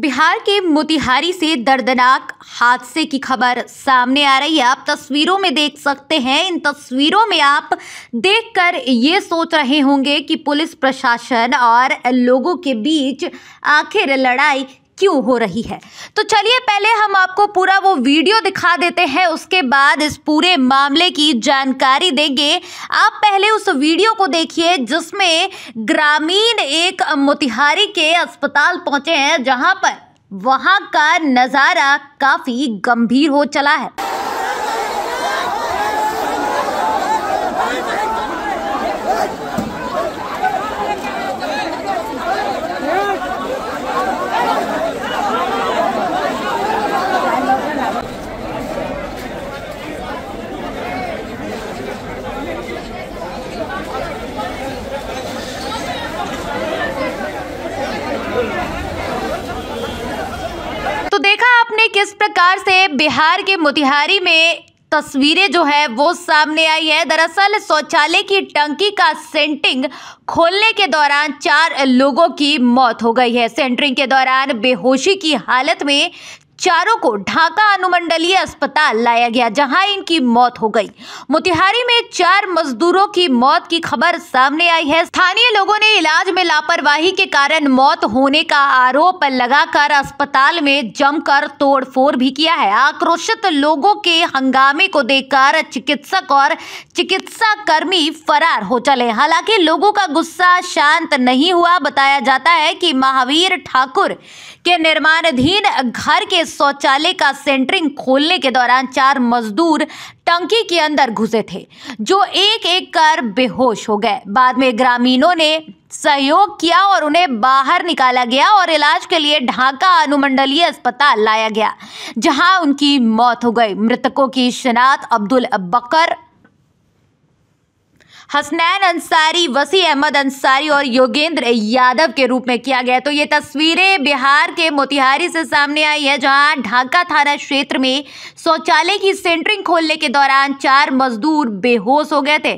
बिहार के मोतिहारी से दर्दनाक हादसे की खबर सामने आ रही है आप तस्वीरों में देख सकते हैं इन तस्वीरों में आप देखकर ये सोच रहे होंगे कि पुलिस प्रशासन और लोगों के बीच आखिर लड़ाई क्यों हो रही है तो चलिए पहले हम आपको पूरा वो वीडियो दिखा देते हैं उसके बाद इस पूरे मामले की जानकारी देंगे आप पहले उस वीडियो को देखिए जिसमें ग्रामीण एक मोतिहारी के अस्पताल पहुंचे हैं जहां पर वहां का नज़ारा काफ़ी गंभीर हो चला है किस प्रकार से बिहार के मोतिहारी में तस्वीरें जो है वो सामने आई है दरअसल शौचालय की टंकी का सेंटिंग खोलने के दौरान चार लोगों की मौत हो गई है सेंटरिंग के दौरान बेहोशी की हालत में चारों को ढाका अनुमंडलीय अस्पताल लाया गया जहां इनकी मौत हो गई मोतिहारी में चार मजदूरों की मौत की खबर सामने आई है स्थानीय लोगों ने इलाज में लापरवाही के कारण मौत होने का आरोप लगाकर अस्पताल में जमकर तोड़फोड़ भी किया है आक्रोशित लोगों के हंगामे को देखकर चिकित्सक और चिकित्सा कर्मी फरार हो चले हालांकि लोगों का गुस्सा शांत नहीं हुआ बताया जाता है कि महावीर ठाकुर के निर्माणाधीन घर के शौचालय का सेंटरिंग खोलने के दौरान चार मजदूर टंकी के अंदर घुसे थे जो एक एक कर बेहोश हो गए बाद में ग्रामीणों ने सहयोग किया और उन्हें बाहर निकाला गया और इलाज के लिए ढाका अनुमंडलीय अस्पताल लाया गया जहां उनकी मौत हो गई मृतकों की शनात अब्दुल बकर हसनैन अंसारी वसी अहमद अंसारी और योगेंद्र यादव के रूप में किया गया तो ये तस्वीरें बिहार के मोतिहारी से सामने आई है जहां ढाका थाना क्षेत्र में शौचालय की सेंटरिंग खोलने के दौरान चार मजदूर बेहोश हो गए थे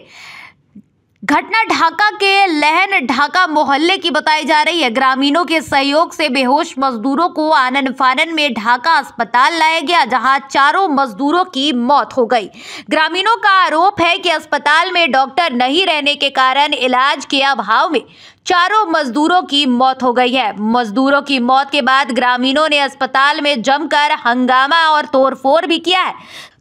घटना ढाका के लहन ढाका मोहल्ले की बताई जा रही है ग्रामीणों के सहयोग से बेहोश मजदूरों को आनन फानन में ढाका अस्पताल लाया गया जहां चारों मजदूरों की मौत हो गई ग्रामीणों का आरोप है कि अस्पताल में डॉक्टर नहीं रहने के कारण इलाज के अभाव में चारों मजदूरों की मौत हो गई है मजदूरों की मौत के बाद ग्रामीणों ने अस्पताल में जमकर हंगामा और तोड़फोड़ भी किया है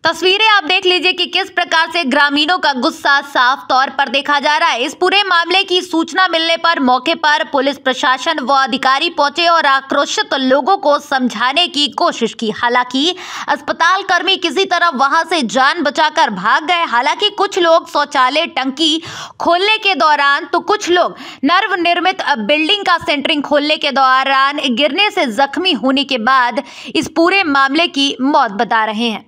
तस्वीरें आप देख लीजिए कि किस प्रकार से ग्रामीणों का गुस्सा साफ तौर पर देखा जा रहा है इस पूरे मामले की सूचना मिलने पर मौके पर पुलिस प्रशासन व अधिकारी पहुंचे और आक्रोशित लोगों को समझाने की कोशिश की हालांकि अस्पताल कर्मी किसी तरह वहां से जान बचाकर भाग गए हालांकि कुछ लोग शौचालय टंकी खोलने के दौरान तो कुछ लोग नर्व निर्मित बिल्डिंग का सेंटरिंग खोलने के दौरान गिरने से जख्मी होने के बाद इस पूरे मामले की मौत बता रहे हैं